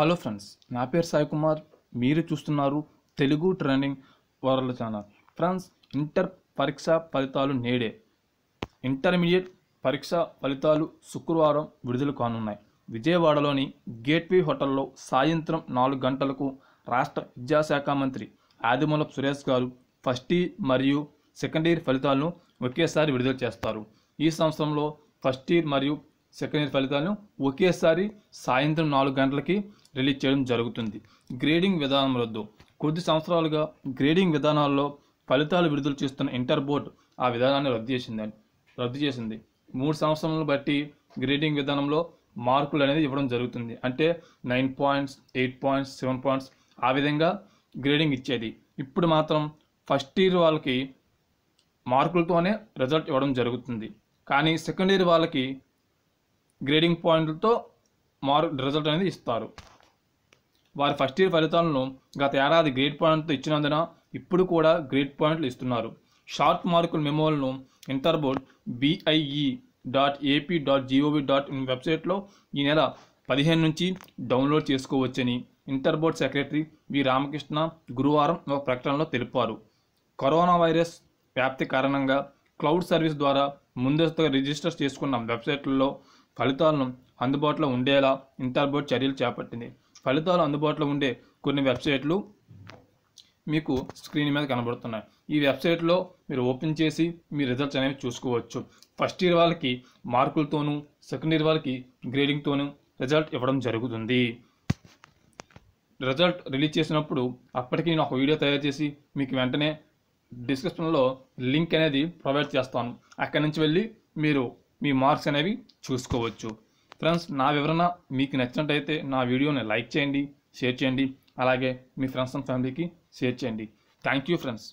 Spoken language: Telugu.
హలో ఫ్రెండ్స్ నా పేరు సాయి కుమార్ మీరు చూస్తున్నారు Telugu training world channel friends inter పరీక్ష ఫలితాలు నేడే ఇంటర్మీడియట్ పరీక్ష ఫలితాలు శుక్రవారం విడుదల కానున్నాయి విజయవాడలోని గేట్వే హోటల్లో సాయంత్రం నాలుగు గంటలకు రాష్ట్ర విద్యాశాఖ మంత్రి ఆదిమూలపు సురేష్ గారు ఫస్ట్ ఇయర్ మరియు సెకండ్ ఇయర్ ఫలితాలను ఒకేసారి విడుదల చేస్తారు ఈ సంవత్సరంలో ఫస్ట్ ఇయర్ మరియు సెకండ్ ఇయర్ ఫలితాలను ఒకేసారి సాయంత్రం నాలుగు గంటలకి రిలీజ్ చేయడం జరుగుతుంది గ్రేడింగ్ విధానం రద్దు కొద్ది సంవత్సరాలుగా గ్రేడింగ్ విధానాల్లో ఫలితాలు విడుదల చేస్తున్న ఇంటర్ బోర్డు ఆ విధానాన్ని రద్దు చేసిందని రద్దు చేసింది మూడు సంవత్సరాలను బట్టి గ్రేడింగ్ విధానంలో మార్కులు అనేది ఇవ్వడం జరుగుతుంది అంటే nine points eight points seven points ఆ విధంగా గ్రేడింగ్ ఇచ్చేది ఇప్పుడు మాత్రం ఫస్ట్ ఇయర్ వాళ్ళకి మార్కులతోనే రిజల్ట్ ఇవ్వడం జరుగుతుంది కానీ సెకండ్ ఇయర్ వాళ్ళకి గ్రేడింగ్ పాయింట్లతో మార్క్ రిజల్ట్ అనేది ఇస్తారు వారి ఫస్ట్ ఇయర్ ఫలితాలను గత ఏడాది గ్రేడ్ పాయింట్లు ఇచ్చినందున ఇప్పుడు కూడా గ్రేడ్ పాయింట్లు ఇస్తున్నారు షార్ట్ మార్కుల మెమోలను inter board BIE dot AP dot GOV dot in వెబ్సైట్లో ఈ నెల పదిహేను నుంచి డౌన్లోడ్ చేసుకోవచ్చని ఇంటర్బోర్డ్ సెక్రటరీ వి రామకృష్ణ గురువారం ఒక ప్రకటనలో తెలిపారు కరోనా వైరస్ వ్యాప్తి కారణంగా క్లౌడ్ సర్వీస్ ద్వారా ముందస్తుగా రిజిస్టర్ చేసుకున్న వెబ్సైట్లలో ఫలితాలను అందుబాటులో ఉండేలా ఇంటర్బోర్డ్ చర్యలు చేపట్టింది ఫలితాలు అందుబాటులో ఉండే కొన్ని వెబ్సైట్లు మీకు స్క్రీన్ మీద కనబడుతున్నాయి ఈ వెబ్సైట్లో మీరు ఓపెన్ చేసి మీ రిజల్ట్స్ అనేవి చూసుకోవచ్చు ఫస్ట్ ఇయర్ వాళ్ళకి మార్కులతోనూ సెకండ్ ఇయర్ వాళ్ళకి గ్రేడింగ్తోనూ రిజల్ట్ ఇవ్వడం జరుగుతుంది రిజల్ట్ రిలీజ్ చేసినప్పుడు అప్పటికి నేను ఒక వీడియో తయారు చేసి మీకు వెంటనే డిస్క్రిప్షన్లో లింక్ అనేది ప్రొవైడ్ చేస్తాను అక్కడి నుంచి వెళ్ళి మీరు మీ మార్క్స్ అనేవి చూసుకోవచ్చు ఫ్రెండ్స్ నా వివరణ మీకు నచ్చినట్టయితే నా వీడియోని లైక్ చేయండి షేర్ చేయండి అలాగే మీ ఫ్రెండ్స్ అండ్ ఫ్యామిలీకి షేర్ చేయండి థ్యాంక్ యూ ఫ్రెండ్స్